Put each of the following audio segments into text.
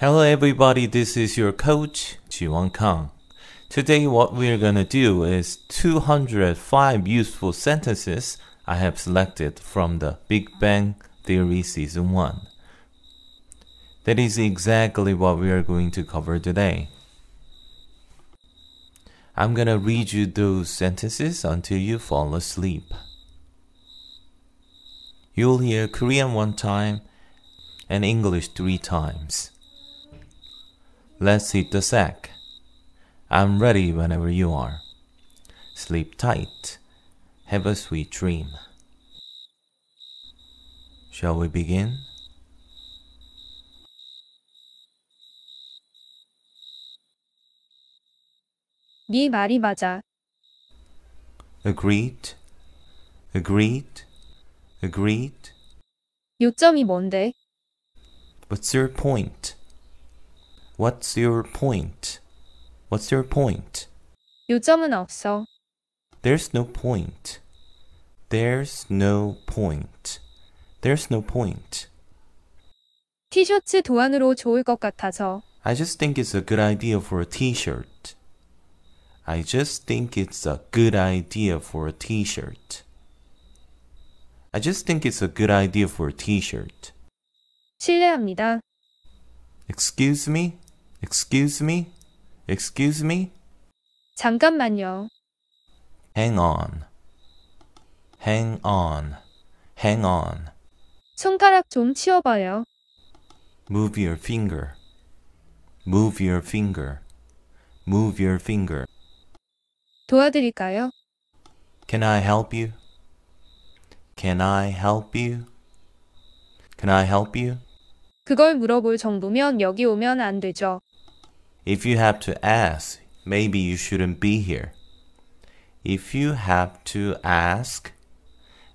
Hello everybody, this is your coach, Jiwon Kang. Today what we're gonna do is 205 useful sentences I have selected from the Big Bang Theory Season 1. That is exactly what we are going to cover today. I'm gonna read you those sentences until you fall asleep. You'll hear Korean one time and English three times. Let's hit the sack. I'm ready whenever you are. Sleep tight. Have a sweet dream. Shall we begin? Agreed. Agreed. Agreed. 요점이 뭔데? What's your point? What's your point? What's your point? 요점은 없어. There's no point. There's no point. There's no point. 티셔츠 도안으로 좋을 것 같아서. I just think it's a good idea for a t-shirt. I just think it's a good idea for a t-shirt. I just think it's a good idea for a t-shirt. 실례합니다. Excuse me? Excuse me? Excuse me? 잠깐만요. Hang on. Hang on. Hang on. 손가락 좀 치워봐요. Move your finger. Move your finger. Move your finger. 도와드릴까요? Can I help you? Can I help you? Can I help you? 그걸 물어볼 정도면 여기 오면 안 되죠. If you have to ask, maybe you shouldn't be here. If you have to ask,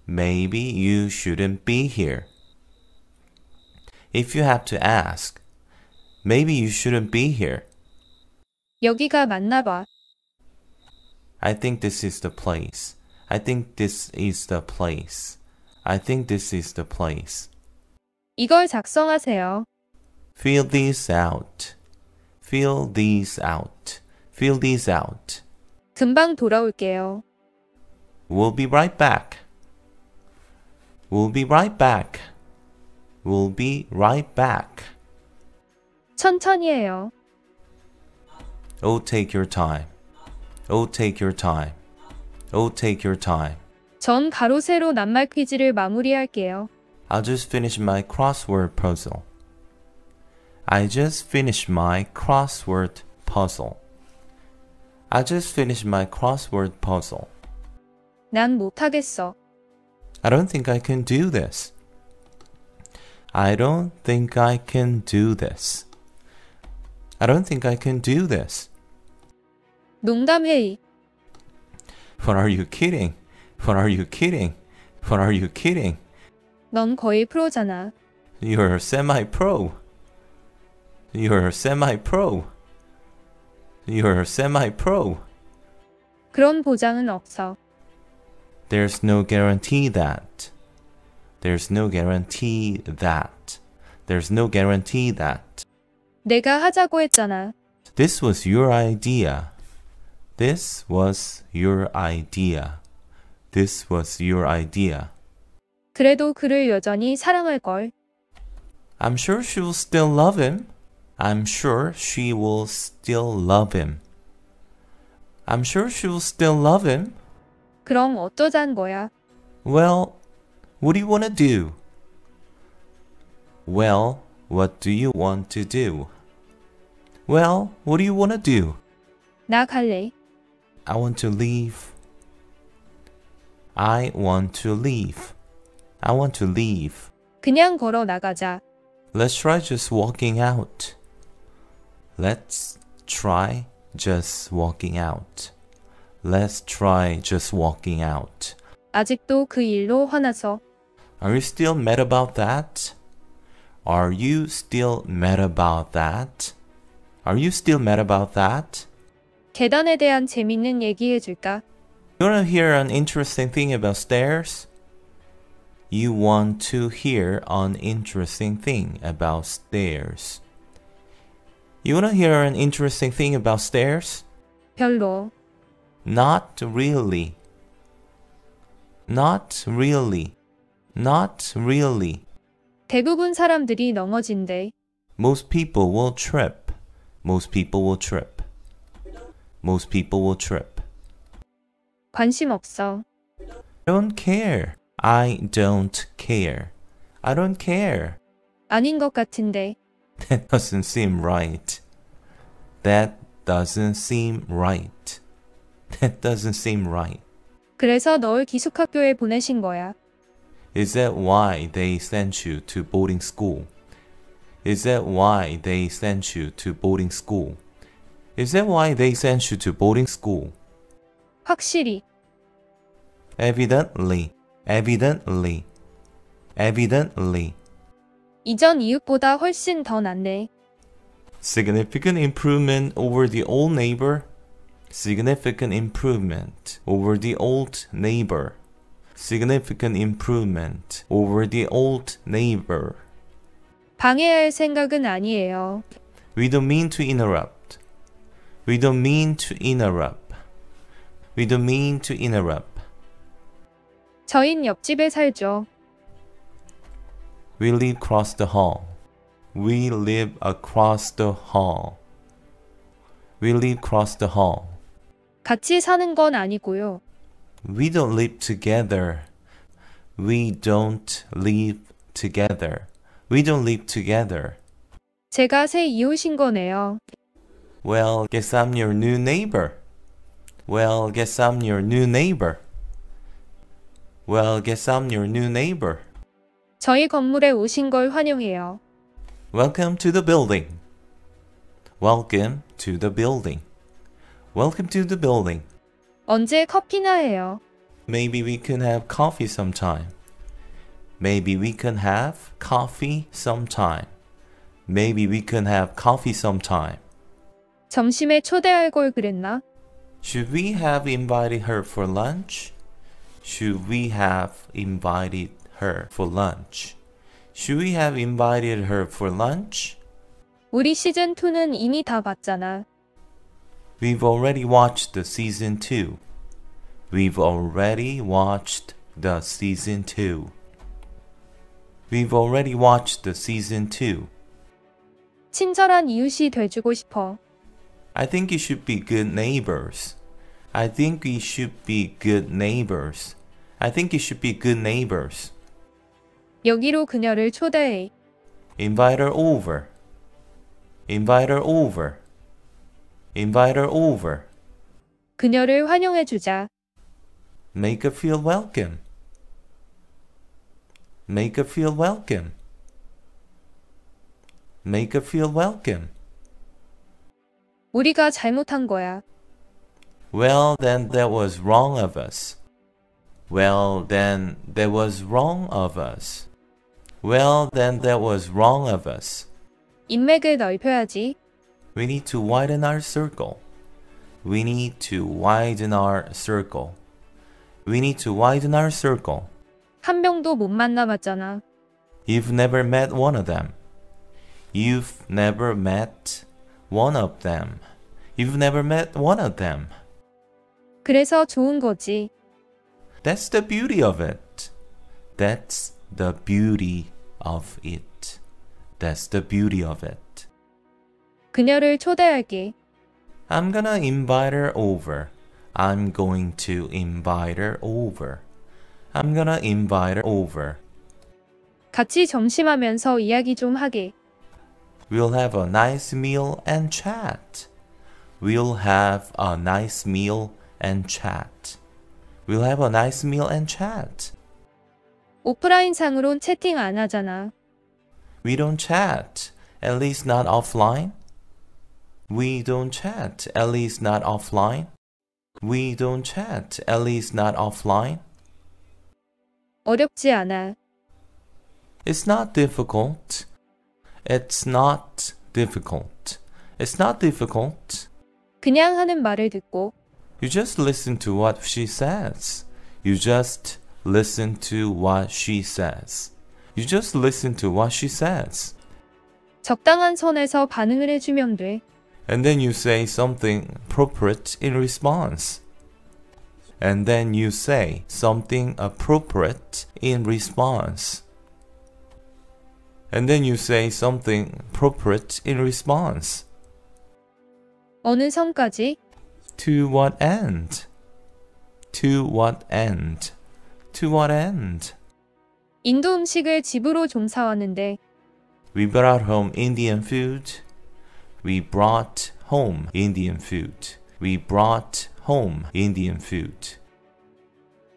maybe you shouldn't be here. If you have to ask, maybe you shouldn't be here. 여기가 맞나 봐. I think this is the place. I think this is the place. I think this is the place. 이걸 작성하세요. Fill this out. Fill these out. Fill these out. 금방 돌아올게요. We'll be right back. We'll be right back. We'll be right back. 천천히 Oh, take your time. Oh, take your time. Oh, take your time. 전 가로세로 낱말 퀴즈를 마무리할게요. I'll just finish my crossword puzzle. I just finished my crossword puzzle. I just finished my crossword puzzle. 난 못하겠어. I don't think I can do this. I don't think I can do this. I don't think I can do this. 농담해. What are you kidding? What are you kidding? What are you kidding? 넌 거의 프로잖아. You're semi-pro. You're semi-pro. You're semi-pro. 그런 보장은 없어. There's no guarantee that. There's no guarantee that. There's no guarantee that. 내가 하자고 했잖아. This was your idea. This was your idea. This was your idea. 그래도 그를 여전히 사랑할 걸. I'm sure she will still love him. I'm sure she will still love him. I'm sure she will still love him. 그럼 거야? Well, what do you want to do? Well, what do you want to do? Well, what do you want to do? 나 갈래. I want to leave. I want to leave. I want to leave. 그냥 걸어 나가자. Let's try just walking out. Let's try just walking out. Let's try just walking out. 아직도 그 일로 화나서. Are you still mad about that? Are you still mad about that? Are you still mad about that? 계단에 대한 재밌는 얘기해 줄까? You want to hear an interesting thing about stairs? You want to hear an interesting thing about stairs. You wanna hear an interesting thing about stairs? 별로. Not really. Not really. Not really. 대부분 사람들이 넘어진대. Most people will trip. Most people will trip. Most people will trip. 관심 없어. I don't care. I don't care. I don't care. 아닌 것 같은데. That doesn't seem right. That doesn't seem right. That doesn't seem right. 그래서 너를 기숙학교에 보내신 거야. Is that why they sent you to boarding school? Is that why they sent you to boarding school? Is that why they sent you to boarding school? 확실히. Evidently. Evidently. Evidently. 이전 이웃보다 훨씬 더 낫네. Significant improvement over the old neighbor. Significant improvement over the old neighbor. Significant improvement over the old neighbor. 방해할 생각은 아니에요. We don't mean to interrupt. We don't mean to interrupt. We don't mean to interrupt. 저흰 옆집에 살죠. We live across the hall. We live across the hall. We live across the hall. 같이 사는 건 아니고요. We don't live together. We don't live together. We don't live together. 제가 새 이웃인 거네요. Well, guess I'm your new neighbor. Well, guess I'm your new neighbor. Well, guess I'm your new neighbor. 저희 건물에 오신 걸 환영해요. Welcome to the building. Welcome to the building. Welcome to the building. 언제 커피나 해요? Maybe we can have coffee sometime. Maybe we can have coffee sometime. Maybe we can have coffee sometime. 점심에 초대할 걸 그랬나? Should we have invited her for lunch? Should we have invited her for lunch? Should we have invited her for lunch? 우리 시즌2는 이미 다 봤잖아. We've already watched the season 2. We've already watched the season 2. We've already watched the season 2. 친절한 이웃이 돼주고 싶어. I think you should be good neighbors. I think we should be good neighbors. I think you should be good neighbors. 여기로 그녀를 초대해. Invite her over. Invite her over. Invite her over. 그녀를 환영해 주자. Make her feel welcome. Make her feel welcome. Make her feel welcome. 우리가 잘못한 거야. Well, then that was wrong of us. Well, then that was wrong of us. Well, then that was wrong of us. 인맥을 넓혀야지. We need to widen our circle. We need to widen our circle. We need to widen our circle. 한 명도 못 만나봤잖아. You've never met one of them. You've never met one of them. You've never met one of them. 그래서 좋은 거지. That's the beauty of it. That's the beauty of it. That's the beauty of it. 그녀를 초대하기. I'm gonna invite her over. I'm going to invite her over. I'm gonna invite her over. 같이 점심하면서 이야기 좀 하게. We'll have a nice meal and chat. We'll have a nice meal and chat. We'll have a nice meal and chat. 오프라인상으론 채팅 안 하잖아. We don't chat. At least not offline. We don't chat. At least not offline. We don't chat. At least not offline. 어렵지 않아. It's not difficult. It's not difficult. It's not difficult. 그냥 하는 말을 듣고. You just listen to what she says. You just listen to what she says. You just listen to what she says. 적당한 선에서 반응을 해주면 돼. And then you say something appropriate in response. And then you say something appropriate in response. And then you say something appropriate in response. 어느 선까지? To what end? To what end? To what end? 인도 음식을 집으로 좀 사왔는데 We brought home Indian food. We brought home Indian food. We brought home Indian food.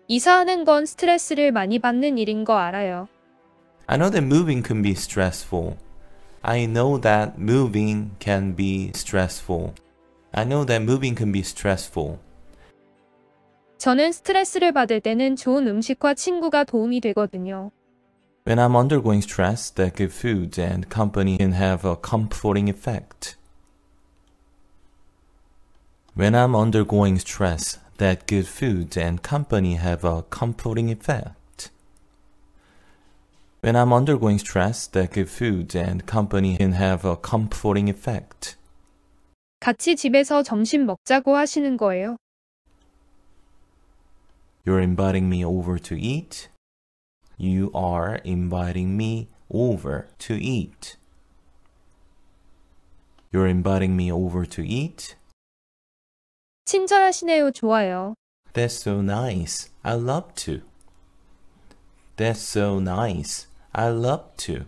이사하는 건 스트레스를 많이 받는 일인 거 알아요. I know that moving can be stressful. I know that moving can be stressful. I know that moving can be stressful. 저는 스트레스를 받을 때는 좋은 음식과 친구가 도움이 되거든요. When I'm undergoing stress, that good food and company can have a comforting effect. When I'm undergoing stress, that good food and company have a comforting effect. When I'm undergoing stress, that good food and company can have a comforting effect. 같이 집에서 점심 먹자고 하시는 거예요. You're inviting me over to eat. You are inviting me over to eat. You're inviting me over to eat. 친절하시네요. 좋아요. That's so nice. I love to. That's so nice. I love to.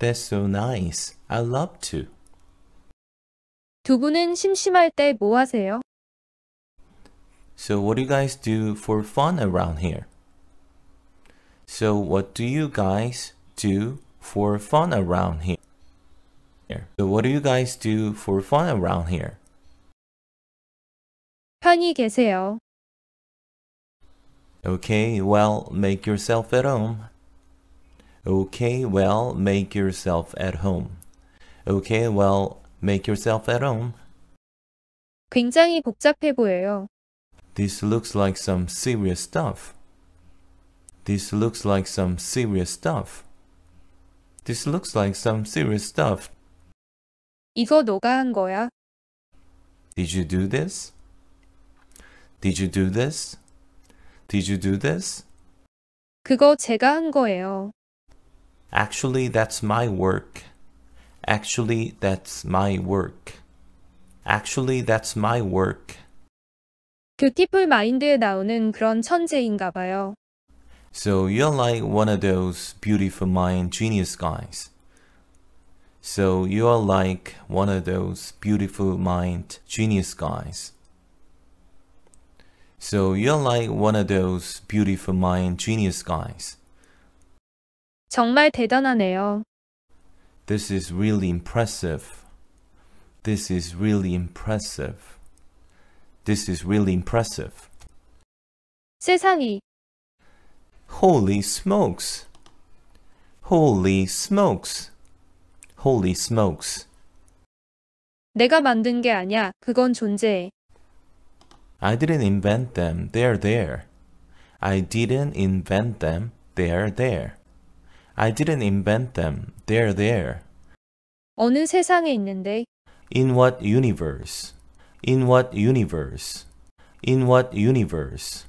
That's so nice. I love to. 두 분은 심심할 때 하세요? So what do you guys do for fun around here? So what do you guys do for fun around here? So what do you guys do for fun around here? 편히 계세요. Okay, well, make yourself at home. Okay, well, make yourself at home. Okay, well, make yourself at home. 굉장히 복잡해 보여요. This looks like some serious stuff. This looks like some serious stuff. This looks like some serious stuff. 이거 한 거야? Did you do this? Did you do this? Did you do this? 그거 제가 한 거예요. Actually, that's my work. Actually, that's my work. Actually, that's my work. 뷰티풀 마인드에 나오는 그런 천재인가 봐요. So you're like one of those beautiful mind genius guys. So you are like one of those beautiful mind genius guys. So you're like one of those beautiful mind genius guys. 정말 대단하네요. This is really impressive. This is really impressive. This is really impressive. 세상이 Holy smokes! Holy smokes! Holy smokes! 내가 만든 게 아니야. 그건 존재해. I didn't invent them. They're there. I didn't invent them. They're there. I didn't invent them. They're there. 어느 세상에 있는데? In what universe? In what universe? In what universe?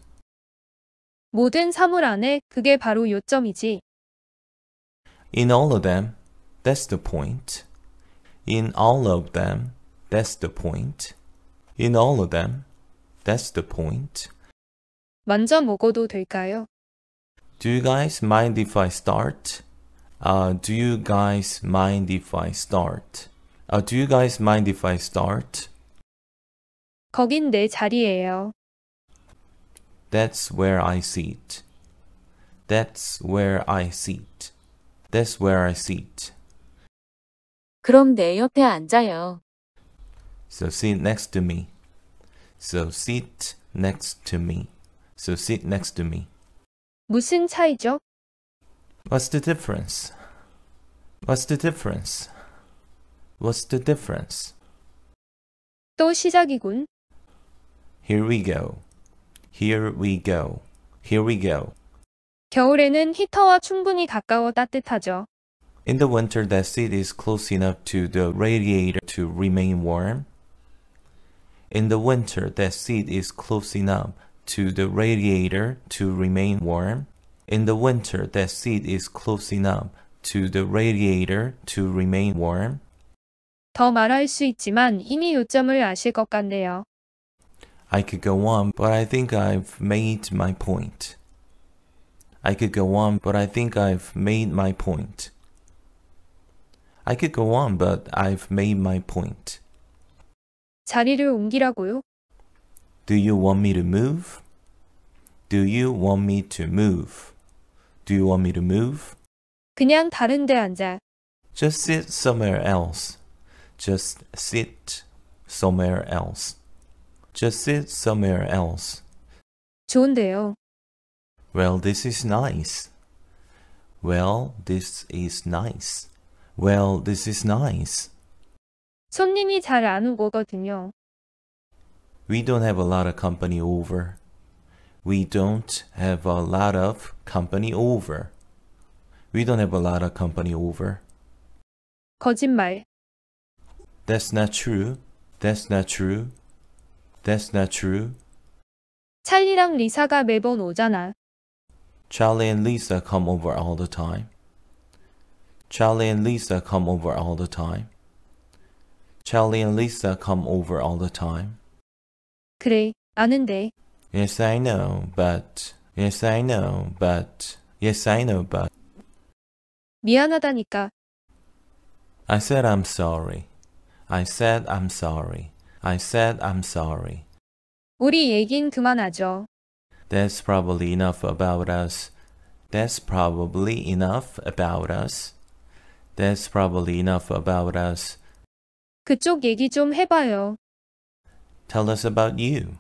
모든 사물 안에 그게 바로 요점이지. In all of them, that's the point. In all of them, that's the point. In all of them, that's the point. 먼저 먹어도 될까요? Do you guys mind if I start? Uh, do you guys mind if I start? Uh, do you guys mind if I start? 거긴 내 자리예요. That's where I sit. That's where I sit. That's where I sit. 그럼 내 옆에 앉아요. So sit next to me. So sit next to me. So sit next to me. 무슨 차이죠? What's the difference? What's the difference? What's the difference? 또 시작이군. Here we go. Here we go. Here we go. 겨울에는 히터와 충분히 가까워 따뜻하죠. In the winter, the seat is close enough to the radiator to remain warm. In the winter, the seat is close enough to the radiator to remain warm. In the winter, the seat is close enough to the radiator to remain warm. 더 말할 수 있지만 이미 요점을 아실 것 같네요. I could go on, but I think I've made my point. I could go on, but I think I've made my point. I could go on, but I've made my point. 자리를 옮기라고요? Do you want me to move? Do you want me to move? Do you want me to move? 그냥 다른 데 앉아. Just sit somewhere else. Just sit somewhere else. Just sit somewhere else. 좋은데요. Well, this is nice. Well, this is nice. Well, this is nice. 손님이 오거든요. We don't have a lot of company over. We don't have a lot of company over. We don't have a lot of company over. 거짓말. That's not true. That's not true. That's not true. 찰리랑 리사가 매번 오잖아. Charlie and Lisa come over all the time. Charlie and Lisa come over all the time. Charlie and Lisa come over all the time. 그래, 아는데. Yes, I know, but. Yes, I know, but. Yes, I know, but. 미안하다니까. I said I'm sorry. I said I'm sorry. I said I'm sorry. 우리 얘긴 그만하죠. That's probably enough about us. That's probably enough about us. That's probably enough about us. 그쪽 얘기 좀 해봐요. Tell us about you.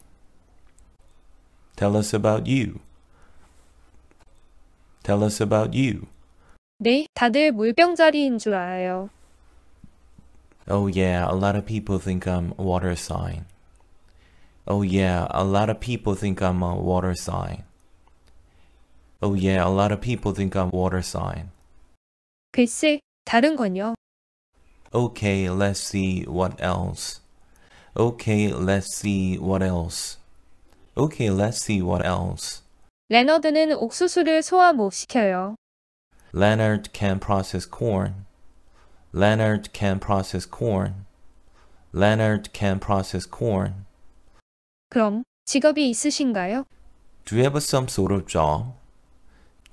Tell us about you. Tell us about you. 네, 다들 물병자리인 줄 알아요. Oh yeah, a lot of people think I'm a water sign. Oh yeah, a lot of people think I'm a water sign. Oh yeah, a lot of people think I'm water sign. 글쎄, 다른 건요. Okay, let's see what else. Okay, let's see what else. Okay, let's see what else. 레너드는 옥수수를 소화 못 시켜요. Leonard can process corn. Leonard can process corn. Leonard can process corn. 그럼 직업이 있으신가요? Do you have some sort of job?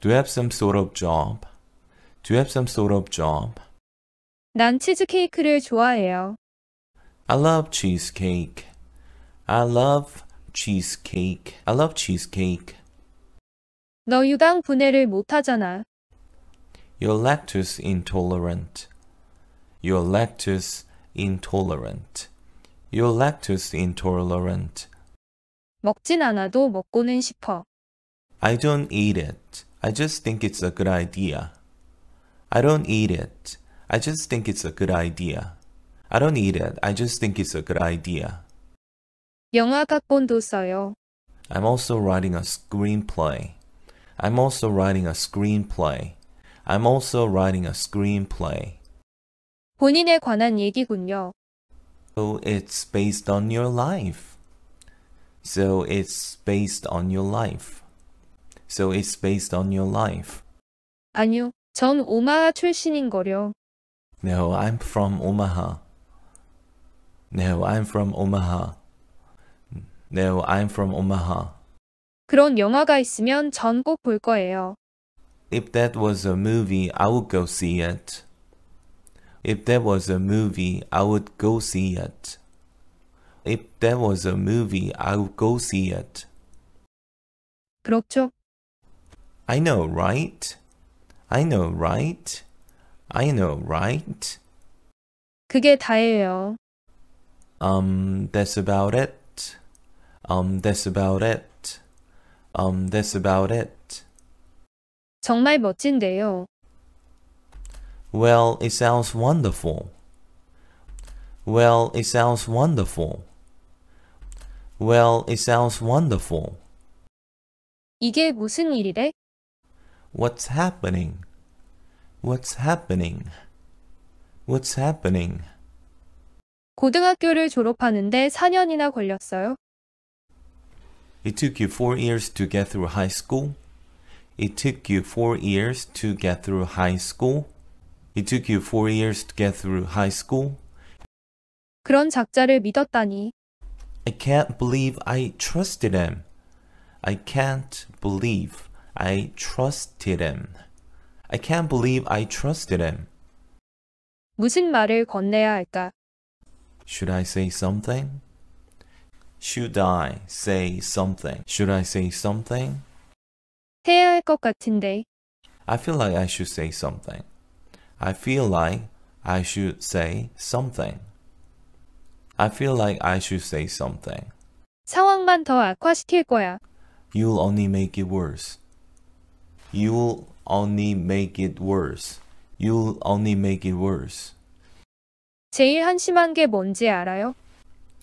Do you have some sort of job? Do you have some sort of job? 난 치즈케이크를 좋아해요. I love cheesecake. I love cheesecake. I love cheesecake. 너 유당 못 못하잖아. You're lactose intolerant your lactose intolerant. You're lactose intolerant. 먹진 않아도 먹고는 싶어. I don't eat it. I just think it's a good idea. I don't eat it. I just think it's a good idea. I don't eat it. I just think it's a good idea. 써요 써요. I'm also writing a screenplay. I'm also writing a screenplay. I'm also writing a screenplay. 본인에 관한 얘기군요. So it's based on your life. So it's based on your life. So it's based on your life. 아니요, 전 오마하 출신인 거려. No, I'm from Omaha. No, I'm from Omaha. No, I'm from Omaha. 그런 영화가 있으면 전 꼭 볼 거예요. If that was a movie, I would go see it. If there was a movie, I would go see it. If there was a movie, I would go see it. 그렇죠. I know, right? I know, right? I know, right? 그게 다예요. Um, that's about it. Um, that's about it. Um, that's about it. 정말 멋진데요. Well, it sounds wonderful. Well, it sounds wonderful. Well, it sounds wonderful. 이게 무슨 일이래? What's happening? What's happening? What's happening? 고등학교를 졸업하는데 4년이나 걸렸어요. It took you four years to get through high school. It took you four years to get through high school. It took you four years to get through high school. 그런 작자를 믿었다니. I can't believe I trusted him. I can't believe I trusted him. I can't believe I trusted him. 무슨 말을 건네야 할까? Should I say something? Should I say something? Should I say something? 해야 할 같은데. I feel like I should say something. I feel like I should say something. I feel like I should say something. 상황만 더 악화시킬 거야. You'll only make it worse. You'll only make it worse. You'll only make it worse. 제일 한심한 게 뭔지 알아요?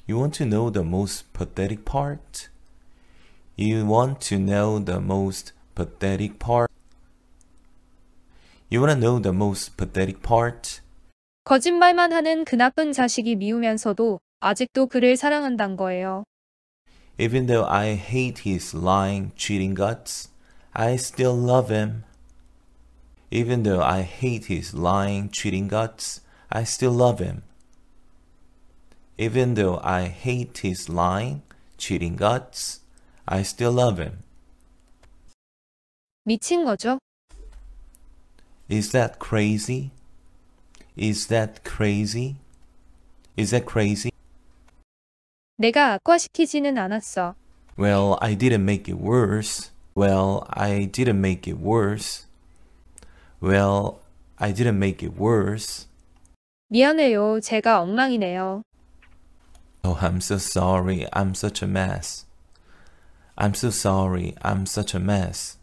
You want to know the most pathetic part? You want to know the most pathetic part? You wanna know the most pathetic part? 거짓말만 하는 그 나쁜 자식이 미우면서도 아직도 그를 사랑한단 거예요. Even though I hate his lying, cheating guts, I still love him. Even though I hate his lying, cheating guts, I still love him. Even though I hate his lying, cheating guts, I still love him. 미친 거죠? Is that crazy? Is that crazy? Is that crazy? 내가 악화시키지는 않았어. Well, I didn't make it worse. Well, I didn't make it worse. Well, I didn't make it worse. 미안해요. 제가 엉망이네요. Oh, I'm so sorry. I'm such a mess. I'm so sorry. I'm such a mess.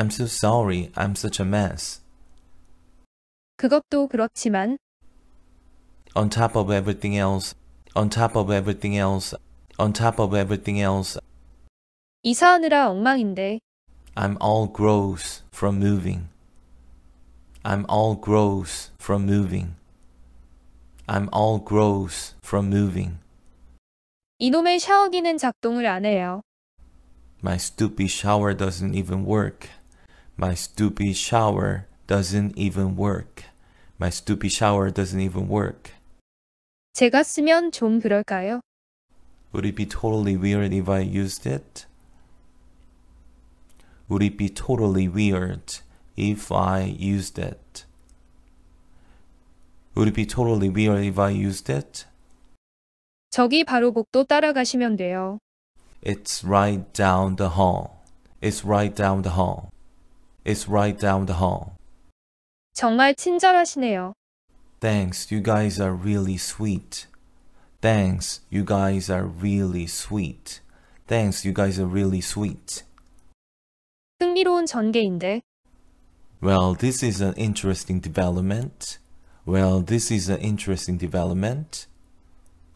I'm so sorry. I'm such a mess. 그것도 그렇지만 on top of everything else, on top of everything else, on top of everything else. 이사하느라 엉망인데 I'm all gross from moving. I'm all gross from moving. I'm all gross from moving. 이놈의 샤워기는 작동을 안 해요. My stupid shower doesn't even work. My stupid shower doesn't even work. My stupid shower doesn't even work. 제가 쓰면 좀 그럴까요? Would it be totally weird if I used it? Would it be totally weird if I used it? Would it be totally weird if I used it? 저기 바로 복도 따라가시면 돼요. It's right down the hall. It's right down the hall. It's right down the hall. 정말 친절하시네요. Thanks, you guys are really sweet. Thanks, you guys are really sweet. Thanks, you guys are really sweet. 흥미로운 전개인데. Well, this is an interesting development. Well, this is an interesting development.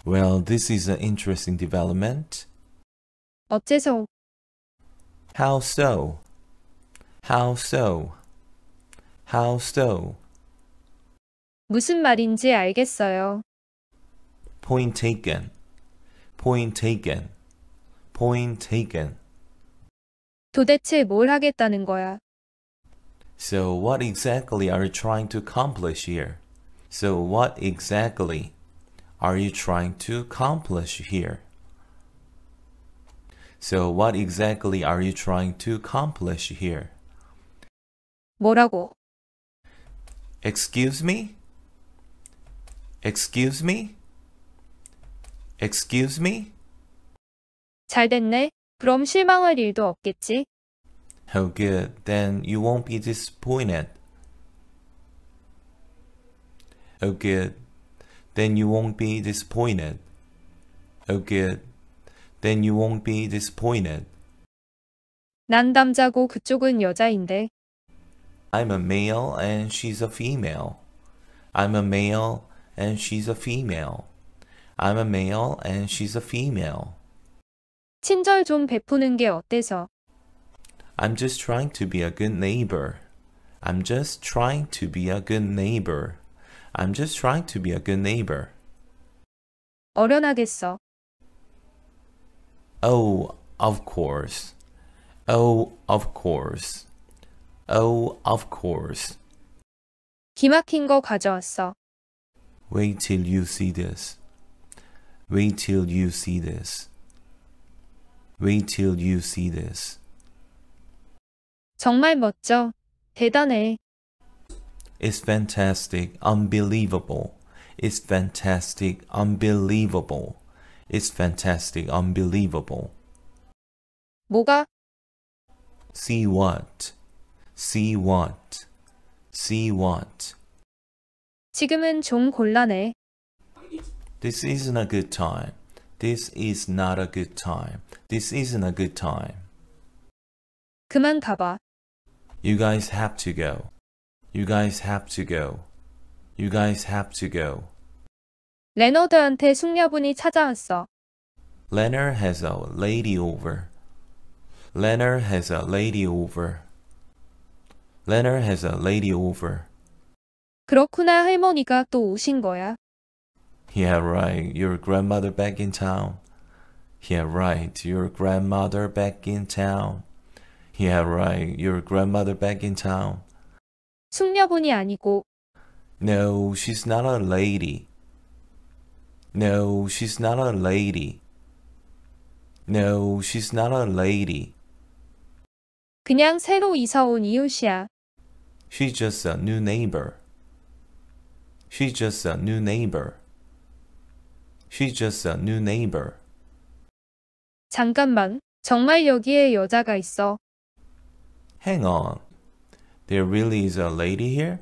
Well, this is an interesting development. 어째서? How so? How so? How so? 무슨 말인지 알겠어요. Point taken. Point taken. Point taken. 도대체 뭘 하겠다는 거야? So what exactly are you trying to accomplish here? So what exactly are you trying to accomplish here? So what exactly are you trying to accomplish here? 뭐라고? Excuse me? Excuse me? Excuse me? 잘 됐네. 그럼 실망할 일도 없겠지? Oh, good. Then you won't be disappointed. Oh, good. Then you won't be disappointed. Oh, good. Then you won't be disappointed. 난 남자고 그쪽은 여자인데. I'm a male and she's a female. I'm a male and she's a female. I'm a male and she's a female. 친절 좀 베푸는 게 어때서? I'm just trying to be a good neighbor. I'm just trying to be a good neighbor. I'm just trying to be a good neighbor. 어련하겠어. Oh, of course. Oh, of course. Oh, of course. 기막힌 거 가져왔어. Wait till you see this. Wait till you see this. Wait till you see this. 정말 멋져. 대단해. It's fantastic, unbelievable. It's fantastic, unbelievable. It's fantastic, unbelievable. 뭐가? See what? See what? See what? 지금은 좀 곤란해. This isn't a good time. This is not a good time. This isn't a good time. 그만 가봐. You guys have to go. You guys have to go. You guys have to go. 레너드한테 숙녀분이 찾아왔어. Leonard has a lady over. Leonard has a lady over. Leonard has a lady over. 그렇구나 할머니가 또 오신 거야. Yeah, right. Your grandmother back in town. Yeah, right. Your grandmother back in town. Yeah, right. Your grandmother back in town. 숙녀분이 아니고. No, she's not a lady. No, she's not a lady. No, she's not a lady. 그냥 새로 이사 온 이웃이야. She's just a new neighbor. She's just a new neighbor. She's just a new neighbor. 잠깐만. 정말 여기에 여자가 있어. Hang on. There really is a lady here?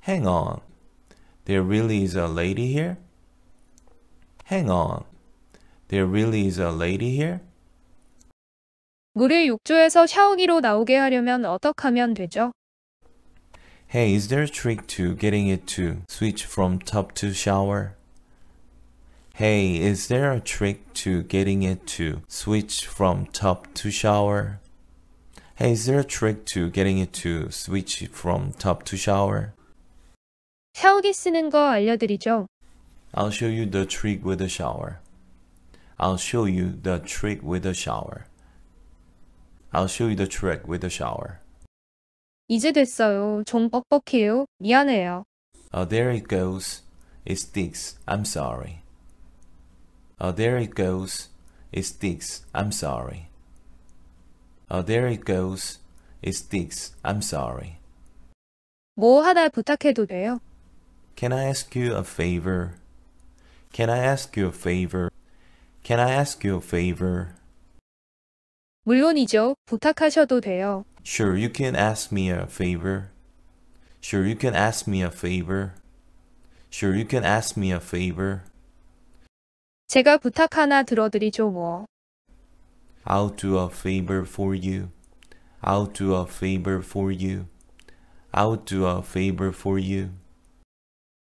Hang on. There really is a lady here? Hang on. There really is a lady here? 물을 욕조에서 샤워기로 나오게 하려면 어떻게 하면 되죠? Hey, is there a trick to getting it to switch from tub to shower? Hey, is there a trick to getting it to switch from tub to shower? Hey, is there a trick to getting it to switch from tub to shower? 샤워기 쓰는 거 알려드리죠. I'll show you the trick with the shower. I'll show you the trick with the shower. I'll show you the trick with the shower. 이제 됐어요. 좀 뻑뻑해요. 미안해요. Oh, there it goes. It sticks. I'm sorry. Oh, there it goes. It sticks. I'm sorry. Oh, there it goes. It sticks. I'm sorry. 뭐 하나 부탁해도 돼요? Can I ask you a favor? Can I ask you a favor? Can I ask you a favor? 물론이죠. 부탁하셔도 돼요. Sure, you can ask me a favor. Sure, you can ask me a favor. Sure, you can ask me a favor. 제가 부탁 하나 들어드리죠, 뭐. I'll do a favor for you. I'll do a favor for you. I'll do a favor for you.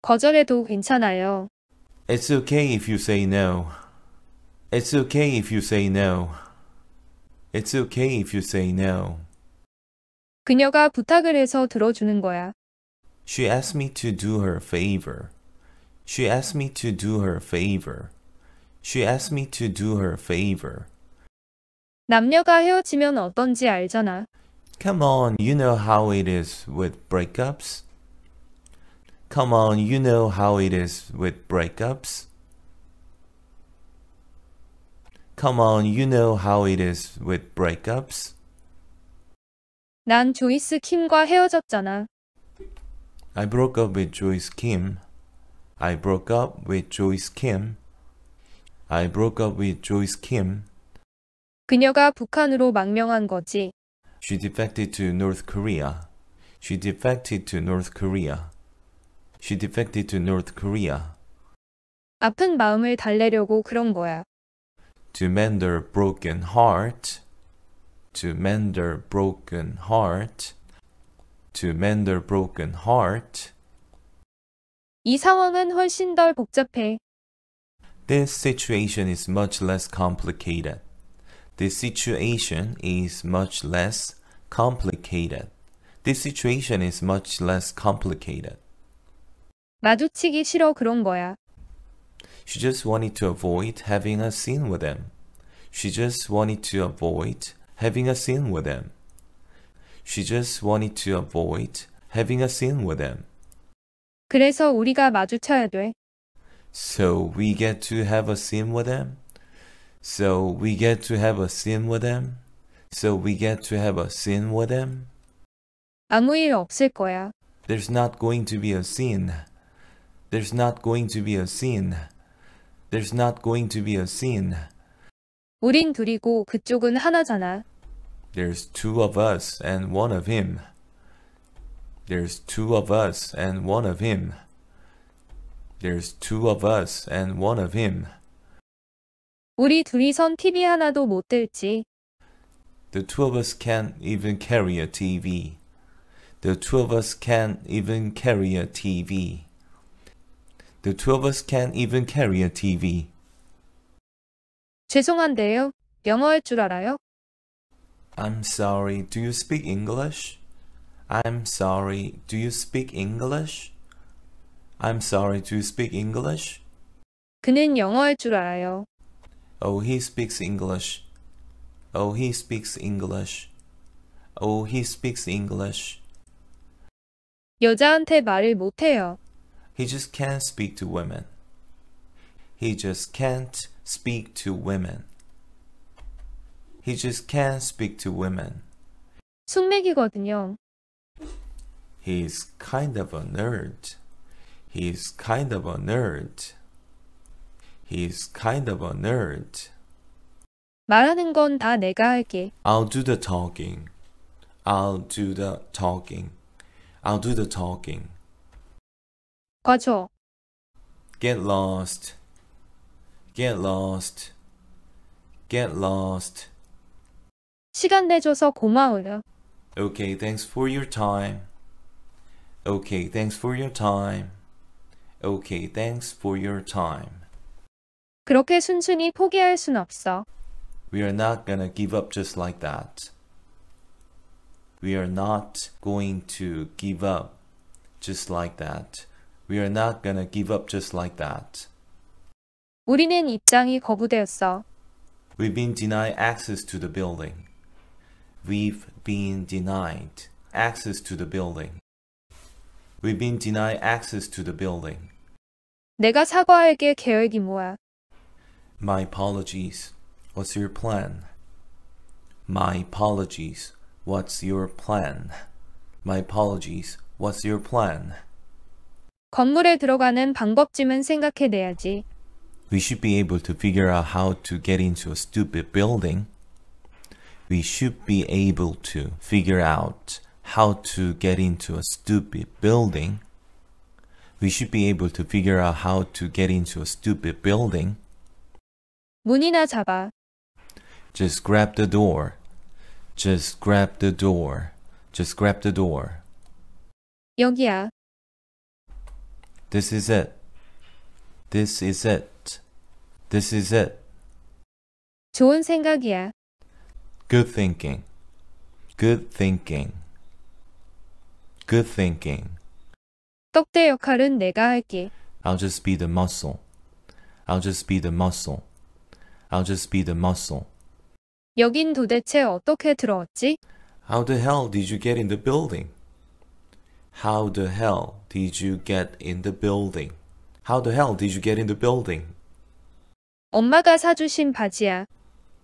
거절해도 괜찮아요. It's okay if you say no. It's okay if you say no. It's okay if you say no. 그녀가 부탁을 해서 들어주는 거야. She asked me to do her a favor. She asked me to do her a favor. She asked me to do her a favor. 남녀가 헤어지면 어떤지 알잖아. Come on, you know how it is with breakups. Come on, you know how it is with breakups. Come on, you know how it is with breakups. 난 조이스 킴과 헤어졌잖아. I broke up with Joyce Kim. I broke up with Joyce Kim. I broke up with Joyce Kim. 그녀가 북한으로 망명한 거지. She defected to North Korea. She defected to North Korea. She defected to North Korea. 아픈 마음을 달래려고 그런 거야 to mend their broken heart, to mend their broken heart, to mend their broken heart. 이 상황은 훨씬 덜 복잡해. This situation is much less complicated. This situation is much less complicated. This situation is much less complicated. 마주치기 싫어 그런 거야. She just wanted to avoid having a scene with them. She just wanted to avoid having a scene with them. She just wanted to avoid having a scene with them. 그래서 우리가 마주쳐야 돼. So we get to have a scene with them. So we get to have a scene with them. So we get to have a scene with them. 아무 일 없을 거야. There's not going to be a scene. There's not going to be a scene. There's not going to be a scene. 우린 둘이고 그쪽은 하나잖아. There's two of us and one of him. There's two of us and one of him. There's two of us and one of him. 우리 둘이선 TV 하나도 못 들지. The two of us can't even carry a TV. The two of us can't even carry a TV. The two of us can't even carry a TV. 죄송한데요 할줄 알아요? I'm sorry. Do you speak English? I'm sorry. Do you speak English? I'm sorry. Do you speak English? 그는 영어 줄 알아요. Oh, he speaks English. Oh, he speaks English. Oh, he speaks English. 여자한테 말을 못해요. He just can't speak to women. He just can't speak to women. He just can't speak to women. 숙맥이거든요. He's kind of a nerd. He's kind of a nerd. He's kind of a nerd. 말하는 다 내가 할게. I'll do the talking. I'll do the talking. I'll do the talking. Get lost. Get lost. Get lost. 시간 내줘서 고마워요. Okay, thanks for your time. Okay, thanks for your time. Okay, thanks for your time. 그렇게 순순히 포기할 순 없어. We are not gonna give up just like that. We are not going to give up just like that. We are not gonna give up just like that. 우리는 입장이 거부되었어. We've been denied access to the building. We've been denied access to the building. We've been denied access to the building. 내가 사과할게 계획이 뭐야? My apologies. What's your plan? My apologies. What's your plan? My apologies. What's your plan? 건물에 들어가는 방법쯤은 생각해내야지. We should be able to figure out how to get into a stupid building. We should be able to figure out how to get into a stupid building. We should be able to figure out how to get into a stupid building. 문이나 잡아. Just grab the door. Just grab the door. Just grab the door. 여기야. This is it. This is it. This is it. 좋은 생각이야. Good thinking. Good thinking. Good thinking. 떡대 역할은 내가 할게. I'll just be the muscle. I'll just be the muscle. I'll just be the muscle. 여긴 도대체 어떻게 들어왔지? How the hell did you get in the building? How the hell did you get in the building? How the hell did you get in the building? 엄마가 사주신 바지야.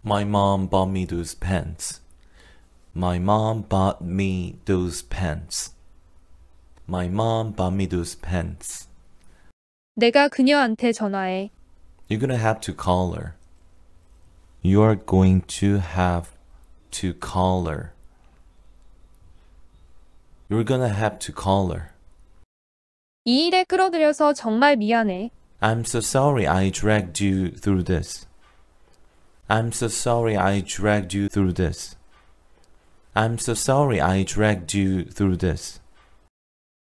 My mom bought me those pants. My mom bought me those pants. My mom bought me those pants. 내가 그녀한테 전화해. You're gonna have to call her. You are going to have to call her. You're gonna have to call her. 이 일에 끌어들여서 정말 미안해. I'm so sorry I dragged you through this. I'm so sorry I dragged you through this. I'm so sorry I dragged you through this.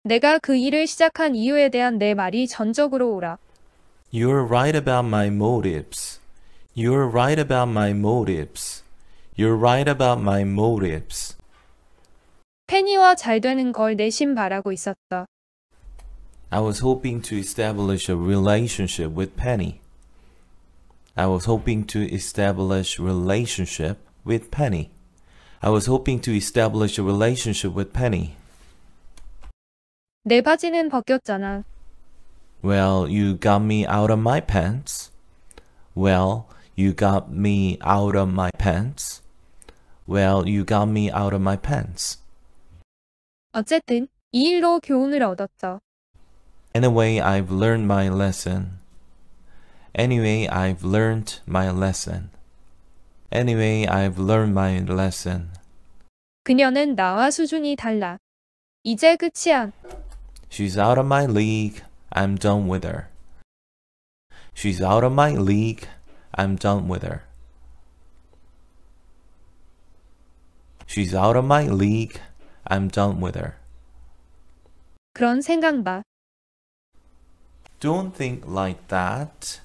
내가 그 일을 시작한 이유에 대한 내 말이 전적으로 오라. You're right about my motives. You're right about my motives. You're right about my motives. 페니와 잘 되는 걸 내심 바라고 있었다. I was hoping to establish a relationship with Penny. I was hoping to establish relationship with Penny. I was hoping to establish a relationship with Penny. 내 바지는 벗겼잖아. Well, you got me out of my pants. Well, you got me out of my pants. Well, you got me out of my pants. 어쨌든 이 일로 교훈을 얻었죠. Anyway, I've learned my lesson. Anyway, I've learned my lesson. Anyway, I've learned my lesson. 그녀는 나와 수준이 달라. 이제 끝이야. She's out of my league. I'm done with her. She's out of my league. I'm done with her. She's out of my league. I'm done with her. 그런 생각 마. Don't think like that.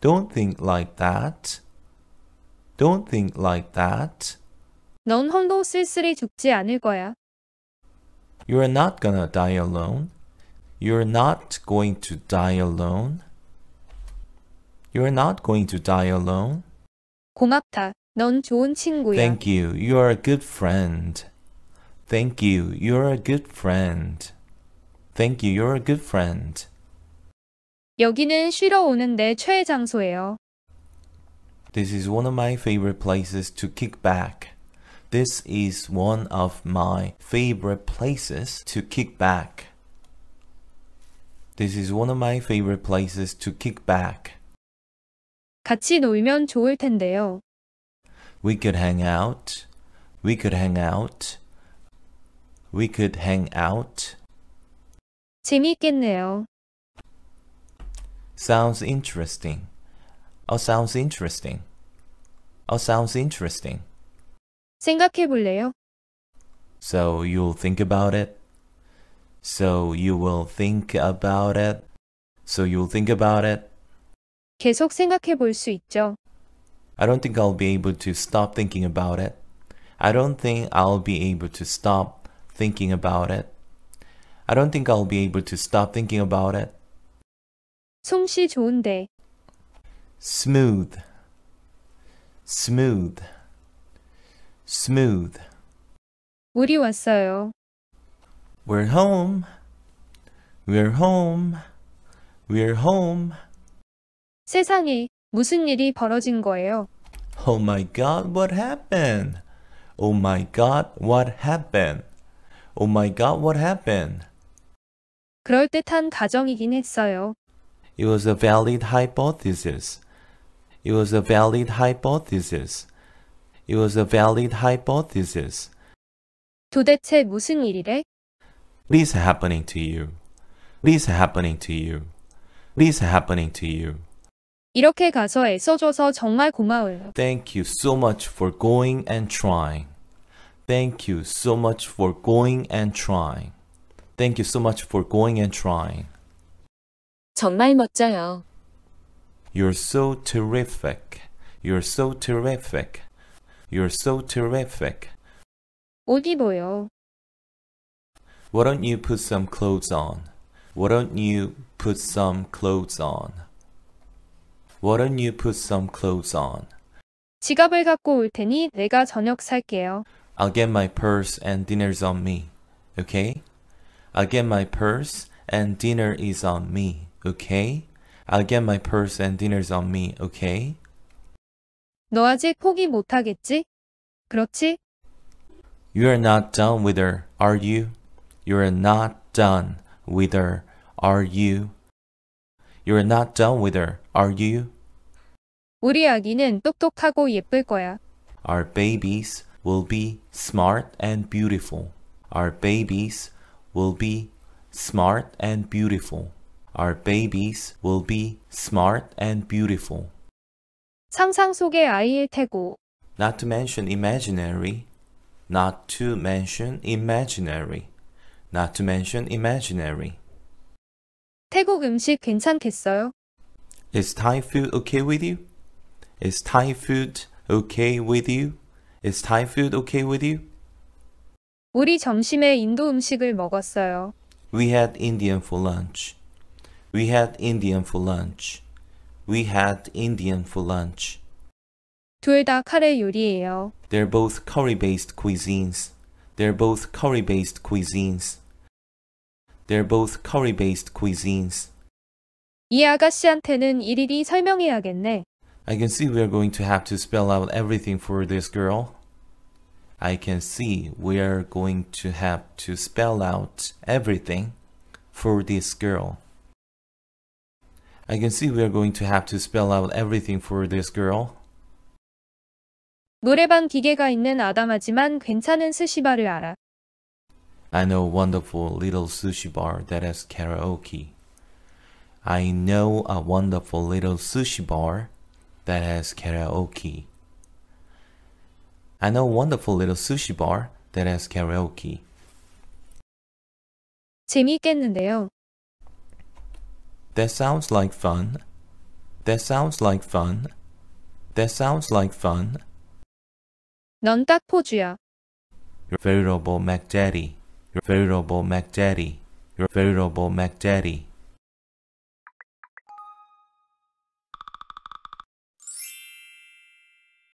Don't think like that. Don't think like that. 넌 죽지 않을 거야. You're not gonna die alone. You're not going to die alone. You're not going to die alone. 고맙다. 넌 좋은 친구야. Thank you. You are a good friend. Thank you. You are a good friend. Thank you. You're a good friend. 여기는 쉬러 오는 내 최애 장소예요. This is one of my favorite places to kick back. This is one of my favorite places to kick back. This is one of my favorite places to kick back. 같이 놀면 좋을 텐데요. We could hang out. We could hang out. We could hang out. 재밌겠네요. Sounds interesting. Oh, sounds interesting. Oh, sounds interesting. 생각해 볼래요? So you'll think about it. So you will think about it. So you'll think about it. 계속 생각해 볼 수 있죠. I don't think I'll be able to stop thinking about it. I don't think I'll be able to stop thinking about it. I don't think I'll be able to stop thinking about it. 솜씨 좋은데. smooth smooth smooth 우리 왔어요. We're home. We're home. We're home. 세상에 무슨 일이 벌어진 거예요? Oh my god, what happened? Oh my god, what happened? Oh my god, what happened? 그럴듯한 가정이긴 했어요. It was a valid hypothesis. It was a valid hypothesis. It was a valid hypothesis. 도대체 무슨 일이래? What is happening to you? What is happening to you? What is happening to you? 이렇게 가서 애써줘서 정말 고마워요. Thank you so much for going and trying. Thank you so much for going and trying. Thank you so much for going and trying. 정말 멋져요. You're so terrific. You're so terrific. You're so terrific. 옷 입어요. Why don't you put some clothes on? Why don't you put some clothes on? Why don't you put some clothes on? 지갑을 갖고 올 테니 내가 저녁 살게요. I'll get my purse and dinner's on me. Okay? I'll get my purse and dinner is on me. Okay? I'll get my purse and dinner's on me. Okay? 너 아직 포기 못 하겠지? 그렇지? You are not done with her, are you? You are not done with her, are you? You are not done with her, are you? 우리 아기는 똑똑하고 예쁠 거야. Our babies will be smart and beautiful. Our babies will be smart and beautiful. Our babies will be smart and beautiful. 상상 속의 Not to mention imaginary. Not to mention imaginary. Not to mention imaginary. 태국 음식 괜찮겠어요? Is Thai food okay with you? Is Thai food okay with you? Is Thai food okay with you? 우리 점심에 인도 음식을 먹었어요. We had Indian for lunch. We had Indian for lunch. We had Indian for lunch. 다 카레 요리예요. They're both curry-based cuisines. They're both curry-based cuisines. They're both curry-based cuisines. 이 아가씨한테는 일일이 설명해야겠네. I can see we're going to have to spell out everything for this girl. I can see we're going to have to spell out everything for this girl. I can see we're going to have to spell out everything for this girl. 노래방 기계가 있는 아담하지만 괜찮은 스시바를 알아. I know a wonderful little sushi bar that has karaoke. I know a wonderful little sushi bar that has karaoke. I know a wonderful little sushi bar that has karaoke. 재미있겠는데요. That sounds like fun. That sounds like fun. That sounds like fun. 넌 딱 포주야. Variable MacDaddy. Variable MacDaddy. Variable MacDaddy.